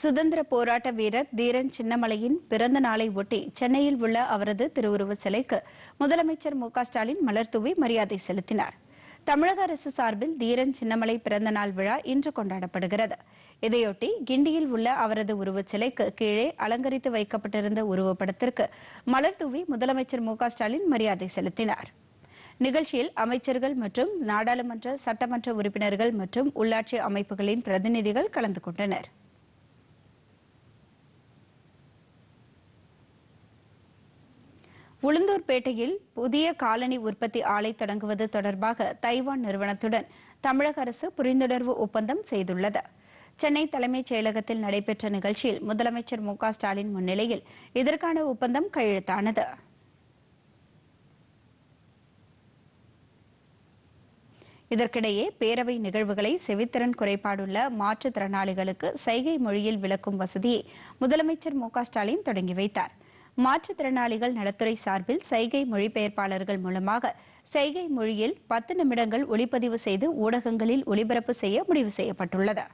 சுதந்திர போராட்ட வீரர் தீரன் சின்னமலையின் பிறந்த நாளை ஒட்டி சென்னையில் உள்ள அவரது திருவுருவ சிலைக்கு முதலமைச்சர் மு ஸ்டாலின் மலர் தூவி மரியாதை செலுத்தினார் தமிழக அரசு சார்பில் தீரன் சின்னமலை பிறந்த நாள் விழா இன்று கொண்டாடப்படுகிறது இதையொட்டி கிண்டியில் உள்ள அவரது உருவச் சிலைக்கு கீழே அலங்கரித்து வைக்கப்பட்டிருந்த உருவப்படத்திற்கு மலர் தூவி முதலமைச்சர் மு ஸ்டாலின் மரியாதை செலுத்தினார் நிகழ்ச்சியில் அமைச்சர்கள் மற்றும் நாடாளுமன்ற சட்டமன்ற உறுப்பினர்கள் மற்றும் உள்ளாட்சி அமைப்புகளின் பிரதிநிதிகள் கலந்து கொண்டனா் உளுந்தூர்பேட்டையில் புதிய காலனி உற்பத்தி ஆலை தொடங்குவது தொடர்பாக தைவான் நிறுவனத்துடன் தமிழக அரசு புரிந்துணர்வு ஒப்பந்தம் செய்துள்ளது சென்னை தலைமைச் செயலகத்தில் நடைபெற்ற நிகழ்ச்சியில் முதலமைச்சர் மு ஸ்டாலின் முன்னிலையில் இதற்கான ஒப்பந்தம் கையெழுத்தானது இதற்கிடையே பேரவை நிகழ்வுகளை செவித்திறன் குறைபாடுள்ள மாற்றுத்திறனாளிகளுக்கு சைகை மொழியில் விளக்கும் வசதியை முதலமைச்சர் மு ஸ்டாலின் தொடங்கி வைத்தாா் மாற்றுத்திறனாளிகள் நலத்துறை சார்பில் சைகை மொழிபெயர்ப்பாளர்கள் மூலமாக சைகை மொழியில் பத்து நிமிடங்கள் ஒளிப்பதிவு செய்து ஊடகங்களில் ஒளிபரப்பு செய்ய முடிவு செய்யப்பட்டுள்ளது